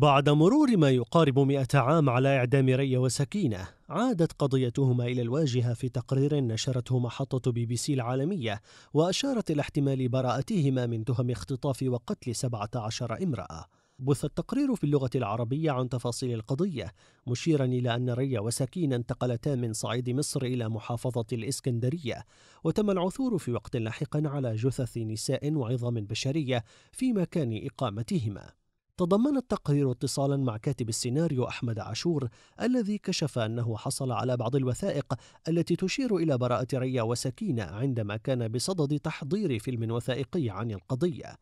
بعد مرور ما يقارب مئة عام على إعدام ري وسكينة عادت قضيتهما إلى الواجهة في تقرير نشرته محطة بي بي سي العالمية وأشارت إلى احتمال براءتهما من تهم اختطاف وقتل 17 امرأة بث التقرير في اللغة العربية عن تفاصيل القضية مشيرا إلى أن ري وسكينة انتقلتا من صعيد مصر إلى محافظة الإسكندرية وتم العثور في وقت لاحق على جثث نساء وعظام بشرية في مكان إقامتهما تضمن التقرير اتصالا مع كاتب السيناريو أحمد عاشور الذي كشف أنه حصل على بعض الوثائق التي تشير إلى براءة ريا وسكينة عندما كان بصدد تحضير فيلم وثائقي عن القضية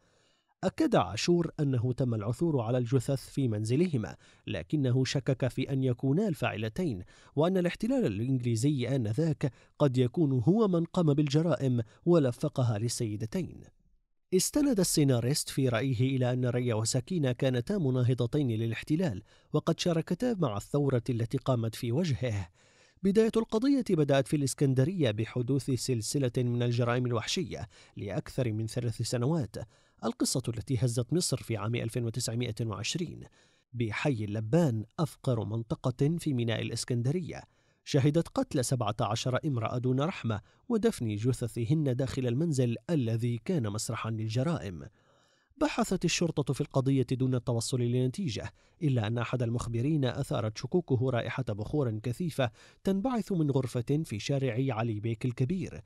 أكد عاشور أنه تم العثور على الجثث في منزلهما لكنه شكك في أن يكونا الفاعلتين وأن الاحتلال الإنجليزي آنذاك قد يكون هو من قام بالجرائم ولفقها للسيدتين استند السيناريست في رأيه إلى أن ريا وسكينة كانتا مناهضتين للاحتلال وقد شاركتا مع الثورة التي قامت في وجهه بداية القضية بدأت في الإسكندرية بحدوث سلسلة من الجرائم الوحشية لأكثر من ثلاث سنوات القصة التي هزت مصر في عام 1920 بحي اللبان أفقر منطقة في ميناء الإسكندرية شهدت قتل 17 امرأة دون رحمة ودفن جثثهن داخل المنزل الذي كان مسرحا للجرائم بحثت الشرطة في القضية دون التوصل لنتيجة إلا أن أحد المخبرين أثارت شكوكه رائحة بخور كثيفة تنبعث من غرفة في شارع علي بيك الكبير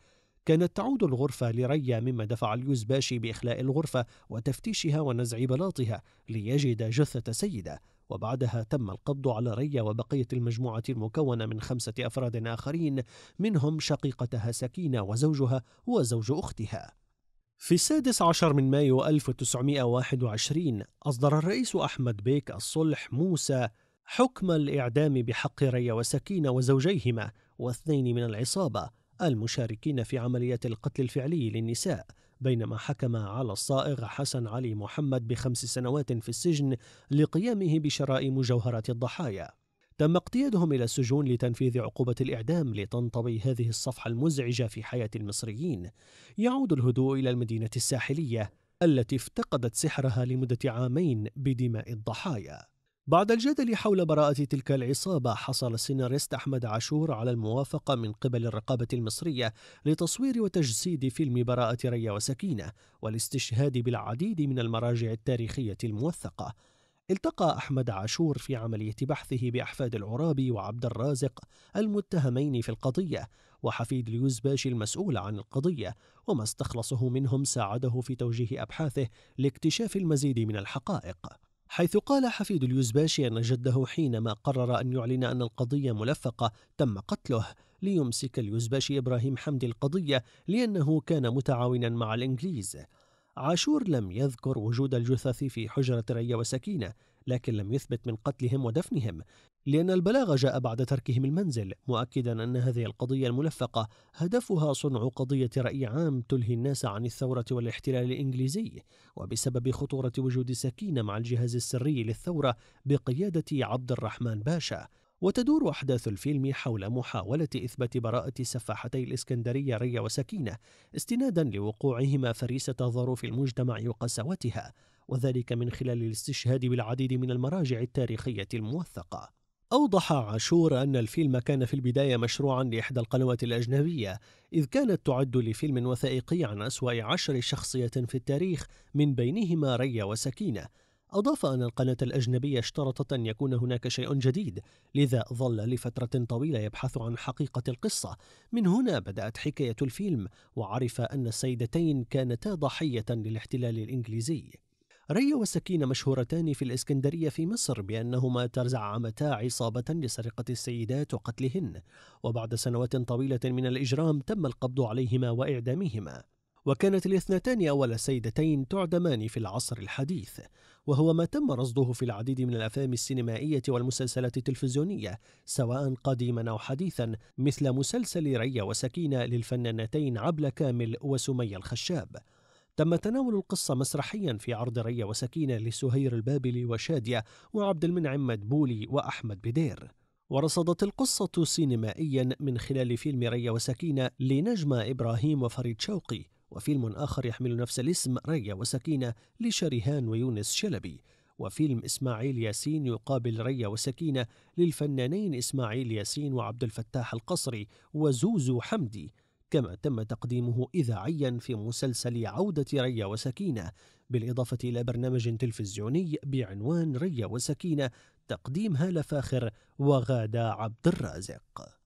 كانت تعود الغرفة لريا مما دفع اليوزباشي بإخلاء الغرفة وتفتيشها ونزع بلاطها ليجد جثة سيدة وبعدها تم القبض على ريا وبقية المجموعة المكونة من خمسة أفراد آخرين منهم شقيقتها سكينة وزوجها وزوج أختها في السادس عشر من مايو 1921 أصدر الرئيس أحمد بيك الصلح موسى حكم الإعدام بحق ريا وسكينة وزوجيهما واثنين من العصابة المشاركين في عملية القتل الفعلي للنساء بينما حكم على الصائغ حسن علي محمد بخمس سنوات في السجن لقيامه بشراء مجوهرات الضحايا تم اقتيادهم إلى السجون لتنفيذ عقوبة الإعدام لتنطوي هذه الصفحة المزعجة في حياة المصريين يعود الهدوء إلى المدينة الساحلية التي افتقدت سحرها لمدة عامين بدماء الضحايا بعد الجدل حول براءة تلك العصابة حصل السيناريست أحمد عاشور على الموافقة من قبل الرقابة المصرية لتصوير وتجسيد فيلم براءة ريا وسكينة والاستشهاد بالعديد من المراجع التاريخية الموثقة التقى أحمد عاشور في عملية بحثه بأحفاد العرابي وعبد الرازق المتهمين في القضية وحفيد اليوزباشي المسؤول عن القضية وما استخلصه منهم ساعده في توجيه أبحاثه لاكتشاف المزيد من الحقائق حيث قال حفيد اليوزباشي أن جده حينما قرر أن يعلن أن القضية ملفقة تم قتله ليمسك اليوزباشي إبراهيم حمدي القضية لأنه كان متعاونا مع الإنجليز عاشور لم يذكر وجود الجثث في حجرة ريا وسكينة لكن لم يثبت من قتلهم ودفنهم لأن البلاغ جاء بعد تركهم المنزل مؤكدا أن هذه القضية الملفقة هدفها صنع قضية رأي عام تلهي الناس عن الثورة والاحتلال الإنجليزي وبسبب خطورة وجود سكينة مع الجهاز السري للثورة بقيادة عبد الرحمن باشا وتدور أحداث الفيلم حول محاولة إثبات براءة سفاحتي الإسكندرية ريا وسكينة استنادا لوقوعهما فريسة ظروف المجتمع وقساوتها وذلك من خلال الاستشهاد بالعديد من المراجع التاريخية الموثقة أوضح عاشور أن الفيلم كان في البداية مشروعا لإحدى القنوات الأجنبية إذ كانت تعد لفيلم وثائقي عن أسوأ عشر شخصية في التاريخ من بينهما ريا وسكينة أضاف أن القناة الأجنبية اشترطت أن يكون هناك شيء جديد لذا ظل لفترة طويلة يبحث عن حقيقة القصة من هنا بدأت حكاية الفيلم وعرف أن السيدتين كانتا ضحية للاحتلال الإنجليزي ري وسكينة مشهورتان في الإسكندرية في مصر بأنهما تزعمتا عصابة لسرقة السيدات وقتلهن وبعد سنوات طويلة من الإجرام تم القبض عليهما وإعدامهما وكانت الاثنتان أول سيدتين تعدمان في العصر الحديث وهو ما تم رصده في العديد من الأفلام السينمائية والمسلسلات التلفزيونية سواء قديما أو حديثا مثل مسلسل ري وسكينة للفنانتين عبلة كامل وسمية الخشاب تم تناول القصة مسرحيا في عرض ريا وسكينة لسهير البابلي وشادية وعبد المنعم مدبولي وأحمد بدير ورصدت القصة سينمائيا من خلال فيلم ريا وسكينة لنجمة إبراهيم وفريد شوقي وفيلم آخر يحمل نفس الاسم ريا وسكينة لشريهان ويونس شلبي وفيلم إسماعيل ياسين يقابل ريا وسكينة للفنانين إسماعيل ياسين وعبد الفتاح القصري وزوزو حمدي كما تم تقديمه إذاعيا في مسلسل عودة ريا وسكينة بالإضافة إلى برنامج تلفزيوني بعنوان ريا وسكينة تقديم هالة فاخر وغادة عبد الرازق